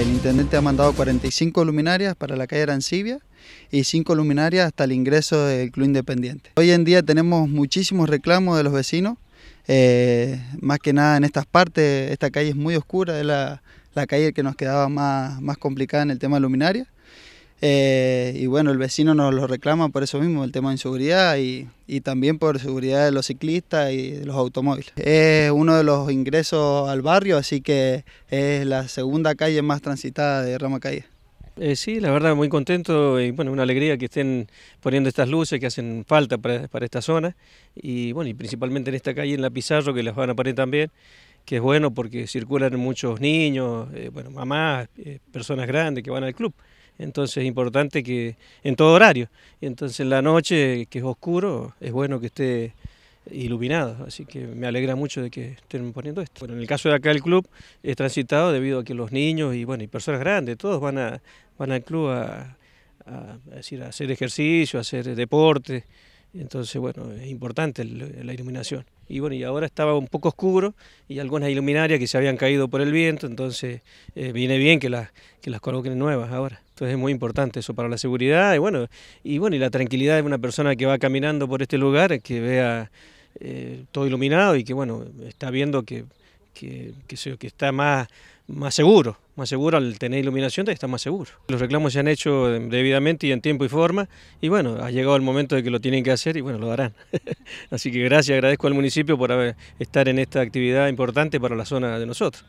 El intendente ha mandado 45 luminarias para la calle Arancibia y 5 luminarias hasta el ingreso del Club Independiente. Hoy en día tenemos muchísimos reclamos de los vecinos, eh, más que nada en estas partes, esta calle es muy oscura, es la, calle que nos quedaba más, complicada en el tema luminaria. Eh, y bueno, el vecino nos lo reclama por eso mismo, el tema de inseguridad y, y también por seguridad de los ciclistas y de los automóviles. Es uno de los ingresos al barrio, así que es la segunda calle más transitada de Rama Caída eh, sí, la verdad, muy contento y bueno, una alegría que estén poniendo estas luces que hacen falta para, para, esta zona y bueno, y principalmente en esta calle, en la Pizarro, que las van a poner también, que es bueno porque circulan muchos niños, eh, bueno, mamás, personas grandes que van al club entonces es importante que en todo horario. entonces en la noche, que es oscuro, es bueno que esté iluminado, así que me alegra mucho de que estén poniendo esto. Bueno, en el caso de acá el club es transitado debido a que los niños y bueno y personas grandes, todos van a van al club a, decir, a hacer ejercicio, a hacer deporte, entonces bueno, es importante la iluminación y bueno, y ahora estaba un poco oscuro y algunas iluminarias que se habían caído por el viento, entonces eh, viene bien que las, que las coloquen nuevas ahora. Entonces es muy importante eso para la seguridad y bueno, y bueno, y la tranquilidad de una persona que va caminando por este lugar, que vea eh, todo iluminado y que bueno, está viendo que, que, que está más, más seguro más seguro, al tener iluminación está más seguro. Los reclamos se han hecho debidamente y en tiempo y forma, y bueno, ha llegado el momento de que lo tienen que hacer y bueno, lo harán. Así que gracias, agradezco al municipio por estar en esta actividad importante para la zona de nosotros.